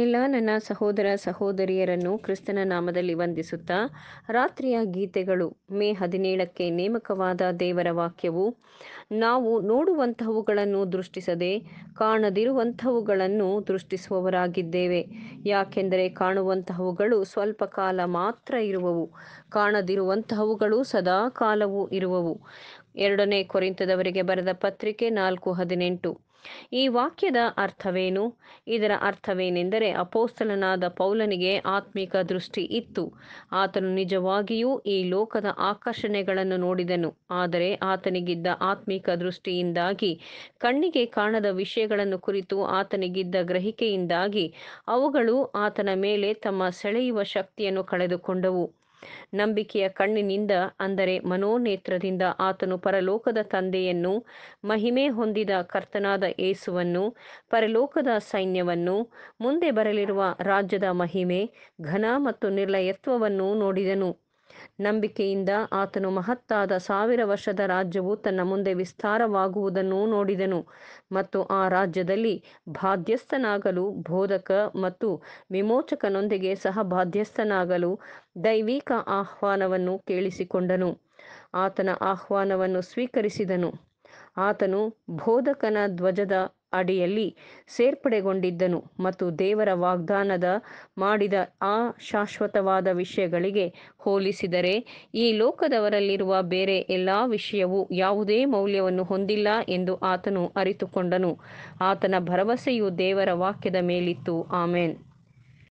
ಎಲ್ಲ ನನ್ನ ಸಹೋದರ ಸಹೋದರಿಯರನ್ನು ಕ್ರಿಸ್ತನ ನಾಮದಲ್ಲಿ ವಂದಿಸುತ್ತಾ ರಾತ್ರಿಯ ಗೀತೆಗಳು ಮೇ ಹದಿನೇಳಕ್ಕೆ ನೇಮಕವಾದ ದೇವರ ವಾಕ್ಯವು ನಾವು ನೋಡುವಂತಹವುಗಳನ್ನು ದೃಷ್ಟಿಸದೆ ಕಾಣದಿರುವಂತಹವುಗಳನ್ನು ದೃಷ್ಟಿಸುವವರಾಗಿದ್ದೇವೆ ಯಾಕೆಂದರೆ ಕಾಣುವಂತಹವುಗಳು ಸ್ವಲ್ಪ ಕಾಲ ಮಾತ್ರ ಇರುವವು ಕಾಣದಿರುವಂತಹವುಗಳು ಸದಾ ಕಾಲವೂ ಇರುವವು ಎರಡನೇ ಕೊರಿಂತದವರಿಗೆ ಬರೆದ ಪತ್ರಿಕೆ ನಾಲ್ಕು ಹದಿನೆಂಟು ಈ ವಾಕ್ಯದ ಅರ್ಥವೇನು ಇದರ ಅರ್ಥವೇನೆಂದರೆ ಅಪೋಸ್ತಲನಾದ ಪೌಲನಿಗೆ ಆತ್ಮಿಕ ದೃಷ್ಟಿ ಇತ್ತು ಆತನು ನಿಜವಾಗಿಯೂ ಈ ಲೋಕದ ಆಕರ್ಷಣೆಗಳನ್ನು ನೋಡಿದನು ಆದರೆ ಆತನಿಗಿದ್ದ ಆತ್ಮಿಕ ದೃಷ್ಟಿಯಿಂದಾಗಿ ಕಣ್ಣಿಗೆ ಕಾಣದ ವಿಷಯಗಳನ್ನು ಕುರಿತು ಆತನಿಗಿದ್ದ ಗ್ರಹಿಕೆಯಿಂದಾಗಿ ಅವುಗಳು ಆತನ ಮೇಲೆ ತಮ್ಮ ಸೆಳೆಯುವ ಶಕ್ತಿಯನ್ನು ಕಳೆದುಕೊಂಡವು ನಂಬಿಕೆಯ ಕಣ್ಣಿನಿಂದ ಅಂದರೆ ಮನೋನೇತ್ರದಿಂದ ಆತನು ಪರಲೋಕದ ತಂದೆಯನ್ನು ಮಹಿಮೆ ಹೊಂದಿದ ಕರ್ತನಾದ ಏಸುವನ್ನು ಪರಲೋಕದ ಸೈನ್ಯವನ್ನು ಮುಂದೆ ಬರಲಿರುವ ರಾಜ್ಯದ ಮಹಿಮೆ ಘನ ಮತ್ತು ನಿರ್ಲಯತ್ವವನ್ನು ನೋಡಿದನು ನಂಬಿಕೆಯಿಂದ ಆತನು ಮಹತ್ತಾದ ಸಾವಿರ ವರ್ಷದ ರಾಜ್ಯವು ತನ್ನ ಮುಂದೆ ವಿಸ್ತಾರವಾಗುವುದನ್ನು ನೋಡಿದನು ಮತ್ತು ಆ ರಾಜ್ಯದಲ್ಲಿ ಬಾಧ್ಯಸ್ಥನಾಗಲು ಬೋಧಕ ಮತ್ತು ವಿಮೋಚಕನೊಂದಿಗೆ ಸಹ ಬಾಧ್ಯಸ್ಥನಾಗಲು ದೈವಿಕ ಆಹ್ವಾನವನ್ನು ಕೇಳಿಸಿಕೊಂಡನು ಆತನ ಆಹ್ವಾನವನ್ನು ಸ್ವೀಕರಿಸಿದನು ಆತನು ಬೋಧಕನ ಧ್ವಜದ ಅಡಿಯಲ್ಲಿ ಸೇರ್ಪಡೆಗೊಂಡಿದ್ದನು ಮತ್ತು ದೇವರ ವಾಗ್ದಾನದ ಮಾಡಿದ ಆ ಶಾಶ್ವತವಾದ ವಿಷಯಗಳಿಗೆ ಹೋಲಿಸಿದರೆ ಈ ಲೋಕದವರಲ್ಲಿರುವ ಬೇರೆ ಎಲ್ಲ ವಿಷಯವು ಯಾವುದೇ ಮೌಲ್ಯವನ್ನು ಹೊಂದಿಲ್ಲ ಎಂದು ಆತನು ಅರಿತುಕೊಂಡನು ಆತನ ಭರವಸೆಯು ದೇವರ ವಾಕ್ಯದ ಮೇಲಿತ್ತು ಆಮೇನ್